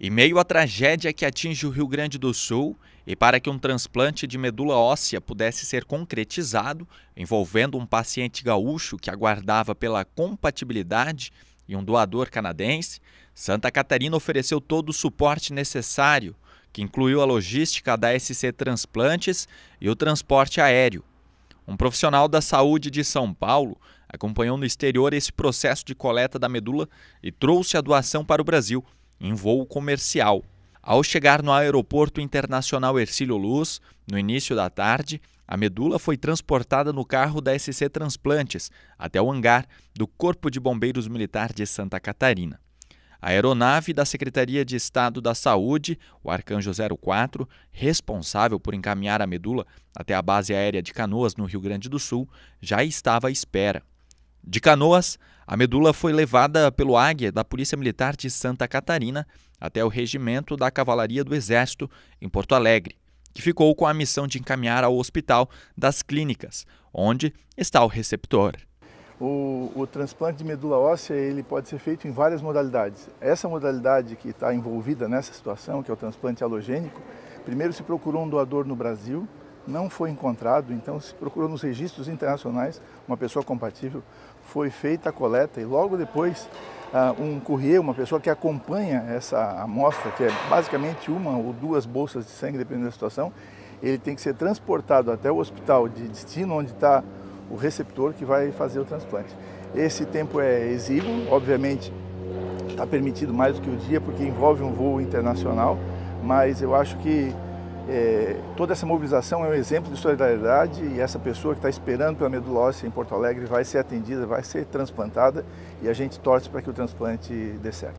Em meio à tragédia que atinge o Rio Grande do Sul, e para que um transplante de medula óssea pudesse ser concretizado, envolvendo um paciente gaúcho que aguardava pela compatibilidade e um doador canadense, Santa Catarina ofereceu todo o suporte necessário, que incluiu a logística da SC Transplantes e o transporte aéreo. Um profissional da saúde de São Paulo acompanhou no exterior esse processo de coleta da medula e trouxe a doação para o Brasil em voo comercial. Ao chegar no Aeroporto Internacional Ercílio Luz, no início da tarde, a medula foi transportada no carro da SC Transplantes até o hangar do Corpo de Bombeiros Militar de Santa Catarina. A aeronave da Secretaria de Estado da Saúde, o Arcanjo 04, responsável por encaminhar a medula até a base aérea de Canoas, no Rio Grande do Sul, já estava à espera. De Canoas, a medula foi levada pelo Águia da Polícia Militar de Santa Catarina até o Regimento da Cavalaria do Exército, em Porto Alegre, que ficou com a missão de encaminhar ao Hospital das Clínicas, onde está o receptor. O, o transplante de medula óssea ele pode ser feito em várias modalidades. Essa modalidade que está envolvida nessa situação, que é o transplante halogênico, primeiro se procurou um doador no Brasil, não foi encontrado, então se procurou nos registros internacionais uma pessoa compatível, foi feita a coleta e logo depois ah, um courier, uma pessoa que acompanha essa amostra, que é basicamente uma ou duas bolsas de sangue, dependendo da situação, ele tem que ser transportado até o hospital de destino onde está o receptor que vai fazer o transplante. Esse tempo é exíguo, obviamente está permitido mais do que o dia porque envolve um voo internacional, mas eu acho que é, toda essa mobilização é um exemplo de solidariedade e essa pessoa que está esperando pela medula óssea em Porto Alegre vai ser atendida, vai ser transplantada e a gente torce para que o transplante dê certo.